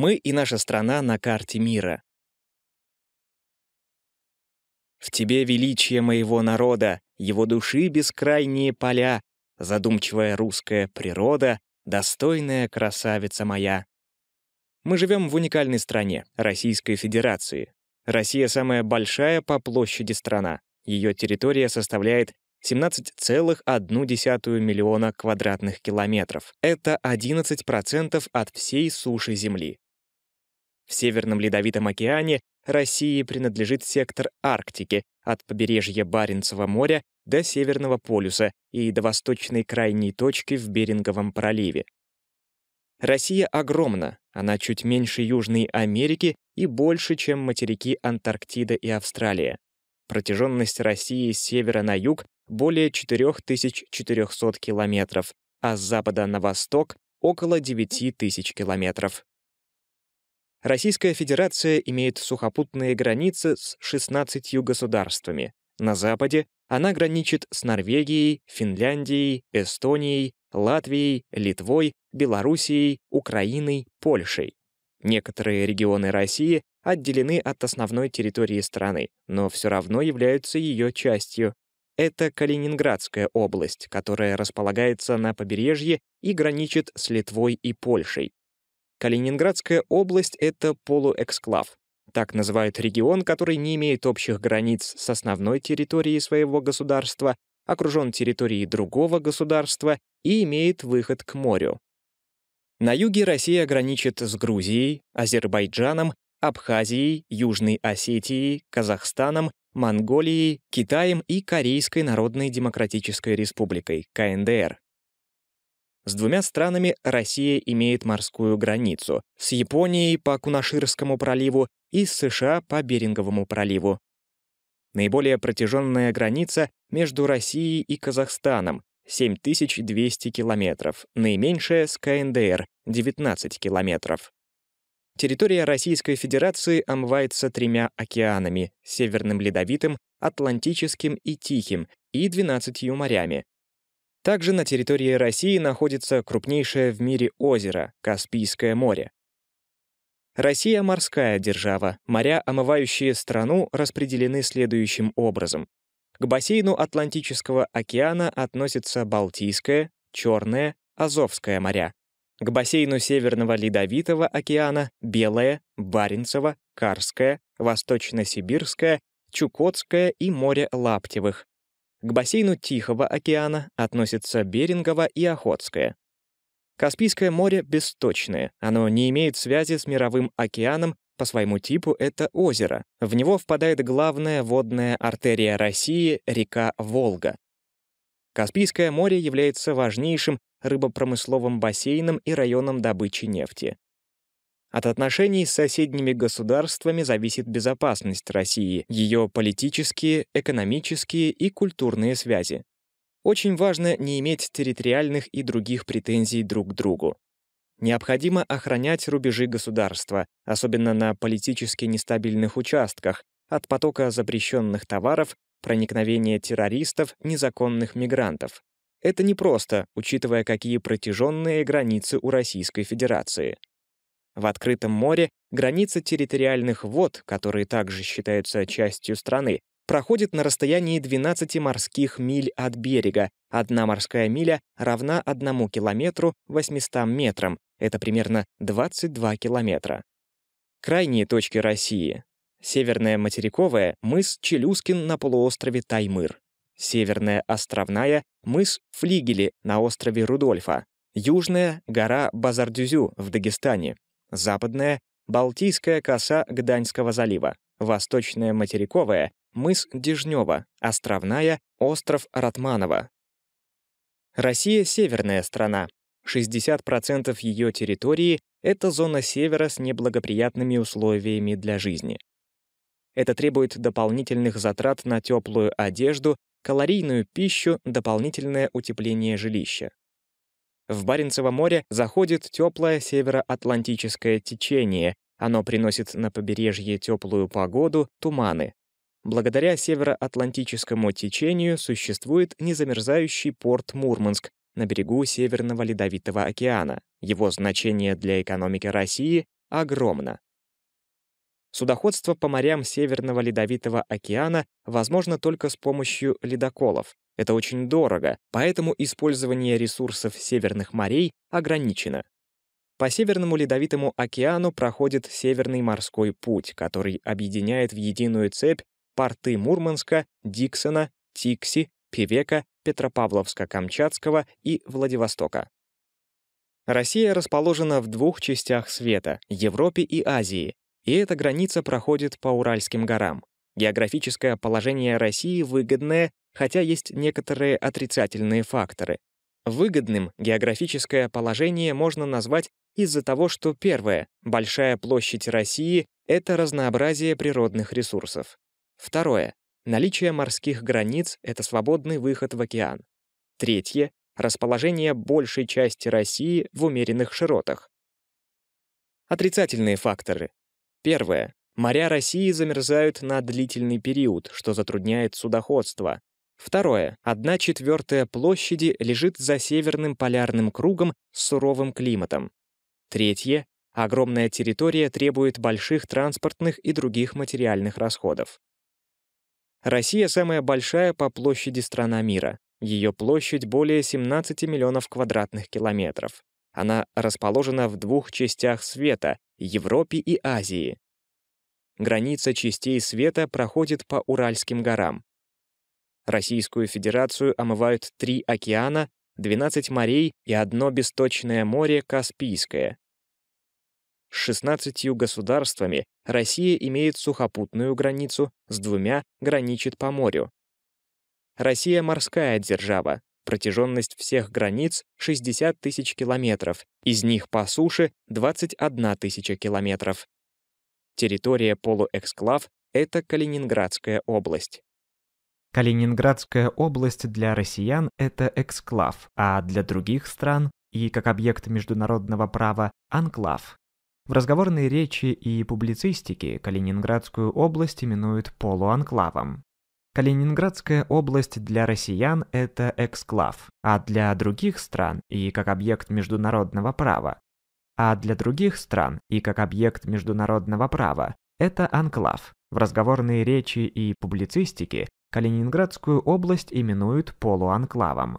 Мы и наша страна на карте мира. В тебе величие моего народа, его души бескрайние поля, задумчивая русская природа, достойная красавица моя. Мы живем в уникальной стране, Российской Федерации. Россия самая большая по площади страна. Ее территория составляет 17,1 миллиона квадратных километров. Это 11% от всей суши Земли. В Северном Ледовитом океане России принадлежит сектор Арктики от побережья Баренцева моря до Северного полюса и до восточной крайней точки в Беринговом проливе. Россия огромна, она чуть меньше Южной Америки и больше, чем материки Антарктида и Австралия. Протяженность России с севера на юг более 4400 километров, а с запада на восток — около 9000 километров. Российская Федерация имеет сухопутные границы с 16 государствами. На западе она граничит с Норвегией, Финляндией, Эстонией, Латвией, Литвой, Белоруссией, Украиной, Польшей. Некоторые регионы России отделены от основной территории страны, но все равно являются ее частью. Это Калининградская область, которая располагается на побережье и граничит с Литвой и Польшей. Калининградская область — это полуэксклав. Так называют регион, который не имеет общих границ с основной территорией своего государства, окружен территорией другого государства и имеет выход к морю. На юге Россия граничит с Грузией, Азербайджаном, Абхазией, Южной Осетией, Казахстаном, Монголией, Китаем и Корейской Народной Демократической Республикой, КНДР. С двумя странами Россия имеет морскую границу, с Японией по Кунаширскому проливу и с США по Беринговому проливу. Наиболее протяженная граница между Россией и Казахстаном — 7200 километров, наименьшая с КНДР — 19 километров. Территория Российской Федерации омывается тремя океанами — Северным Ледовитым, Атлантическим и Тихим, и 12 морями также на территории России находится крупнейшее в мире озеро — Каспийское море. Россия — морская держава. Моря, омывающие страну, распределены следующим образом. К бассейну Атлантического океана относятся Балтийское, Черное, Азовское моря. К бассейну Северного Ледовитого океана — Белое, Баренцево, Карское, Восточно-Сибирское, Чукотское и море Лаптевых. К бассейну Тихого океана относятся Берингово и Охотское. Каспийское море бесточное, оно не имеет связи с мировым океаном, по своему типу это озеро. В него впадает главная водная артерия России — река Волга. Каспийское море является важнейшим рыбопромысловым бассейном и районом добычи нефти. От отношений с соседними государствами зависит безопасность России, ее политические, экономические и культурные связи. Очень важно не иметь территориальных и других претензий друг к другу. Необходимо охранять рубежи государства, особенно на политически нестабильных участках, от потока запрещенных товаров, проникновения террористов, незаконных мигрантов. Это непросто, учитывая, какие протяженные границы у Российской Федерации. В открытом море граница территориальных вод, которые также считаются частью страны, проходит на расстоянии 12 морских миль от берега. Одна морская миля равна 1 километру 800 метрам. Это примерно 22 километра. Крайние точки России. Северная материковая — мыс Челюскин на полуострове Таймыр. Северная островная — мыс Флигели на острове Рудольфа. Южная — гора Базардюзю в Дагестане западная — Балтийская коса Гданьского залива, восточная — материковая, мыс Дежнева, островная — остров Ратманова. Россия — северная страна. 60% ее территории — это зона севера с неблагоприятными условиями для жизни. Это требует дополнительных затрат на теплую одежду, калорийную пищу, дополнительное утепление жилища. В Баренцево море заходит теплое североатлантическое течение. Оно приносит на побережье теплую погоду, туманы. Благодаря североатлантическому течению существует незамерзающий порт Мурманск на берегу Северного Ледовитого океана. Его значение для экономики России огромно. Судоходство по морям Северного Ледовитого океана возможно только с помощью ледоколов. Это очень дорого, поэтому использование ресурсов северных морей ограничено. По Северному Ледовитому океану проходит Северный морской путь, который объединяет в единую цепь порты Мурманска, Диксона, Тикси, Певека, Петропавловска-Камчатского и Владивостока. Россия расположена в двух частях света — Европе и Азии, и эта граница проходит по Уральским горам. Географическое положение России выгодное, хотя есть некоторые отрицательные факторы. Выгодным географическое положение можно назвать из-за того, что первое — большая площадь России — это разнообразие природных ресурсов. Второе — наличие морских границ — это свободный выход в океан. Третье — расположение большей части России в умеренных широтах. Отрицательные факторы. Первое. Моря России замерзают на длительный период, что затрудняет судоходство. Второе. Одна четвертая площади лежит за северным полярным кругом с суровым климатом. Третье. Огромная территория требует больших транспортных и других материальных расходов. Россия самая большая по площади страна мира. Ее площадь более 17 миллионов квадратных километров. Она расположена в двух частях света — Европе и Азии граница частей света проходит по Уральским горам. Российскую Федерацию омывают три океана, 12 морей и одно бесточное море Каспийское. С 16 государствами Россия имеет сухопутную границу, с двумя граничит по морю. Россия — морская держава, протяженность всех границ — 60 тысяч километров, из них по суше — 21 тысяча километров. Территория полуэксклав — это Калининградская область. Калининградская область для россиян — это эксклав, а для других стран и как объект международного права — анклав. В разговорной речи и публицистике Калининградскую область именуют полуанклавом. Калининградская область для россиян – это эксклав, а для других стран и как объект международного права а для других стран и как объект международного права это анклав. В разговорной речи и публицистике Калининградскую область именуют полуанклавом.